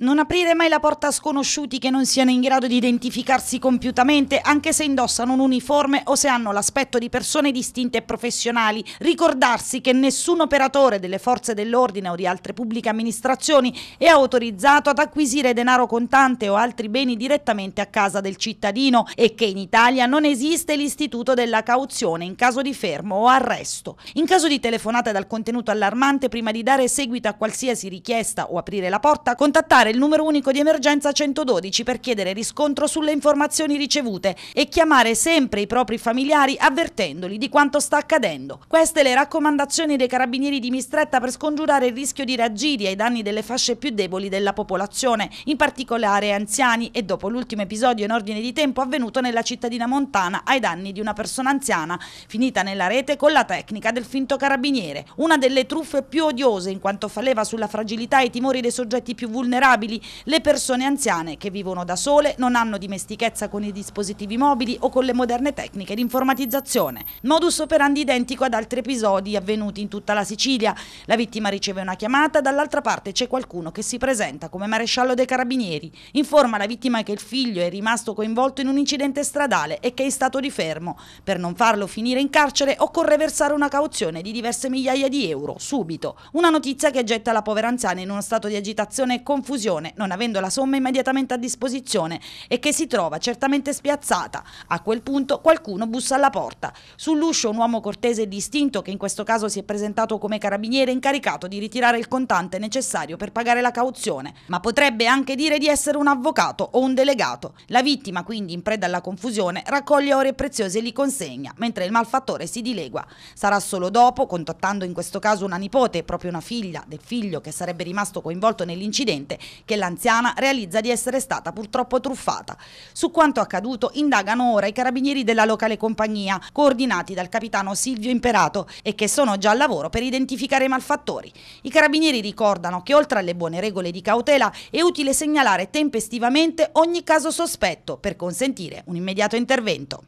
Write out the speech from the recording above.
Non aprire mai la porta a sconosciuti che non siano in grado di identificarsi compiutamente anche se indossano un uniforme o se hanno l'aspetto di persone distinte e professionali. Ricordarsi che nessun operatore delle forze dell'ordine o di altre pubbliche amministrazioni è autorizzato ad acquisire denaro contante o altri beni direttamente a casa del cittadino e che in Italia non esiste l'istituto della cauzione in caso di fermo o arresto. In caso di telefonate dal contenuto allarmante, prima di dare seguito a qualsiasi richiesta o aprire la porta, contattare utilizzare il numero unico di emergenza 112 per chiedere riscontro sulle informazioni ricevute e chiamare sempre i propri familiari avvertendoli di quanto sta accadendo. Queste le raccomandazioni dei carabinieri di Mistretta per scongiurare il rischio di reagire ai danni delle fasce più deboli della popolazione, in particolare anziani e dopo l'ultimo episodio in ordine di tempo avvenuto nella cittadina montana ai danni di una persona anziana, finita nella rete con la tecnica del finto carabiniere, una delle truffe più odiose in quanto fa leva sulla fragilità e i timori dei soggetti più vulnerabili disabili, le persone anziane che vivono da sole, non hanno dimestichezza con i dispositivi mobili o con le moderne tecniche di informatizzazione. Modus operandi identico ad altri episodi avvenuti in tutta la Sicilia. La vittima riceve una chiamata, dall'altra parte c'è qualcuno che si presenta come maresciallo dei carabinieri. Informa la vittima che il figlio è rimasto coinvolto in un incidente stradale e che è stato di fermo. Per non farlo finire in carcere occorre versare una cauzione di diverse migliaia di euro, subito. Una notizia che getta la povera anziana in uno stato di agitazione e confusione decisione non avendo la somma immediatamente a disposizione e che si trova certamente spiazzata. A quel punto qualcuno bussa alla porta. Sull'uscio un uomo cortese e distinto che in questo caso si è presentato come carabiniere incaricato di ritirare il contante necessario per pagare la cauzione, ma potrebbe anche dire di essere un avvocato o un delegato. La vittima quindi in preda alla confusione raccoglie ore preziose e li consegna, mentre il malfattore si dilegua. Sarà solo dopo, contattando in questo caso una nipote, proprio una figlia del figlio che sarebbe rimasto coinvolto nell'incidente, che l'anziana realizza di essere stata purtroppo truffata. Su quanto accaduto indagano ora i carabinieri della locale compagnia, coordinati dal capitano Silvio Imperato e che sono già al lavoro per identificare i malfattori. I carabinieri ricordano che oltre alle buone regole di cautela è utile segnalare tempestivamente ogni caso sospetto per consentire un immediato intervento.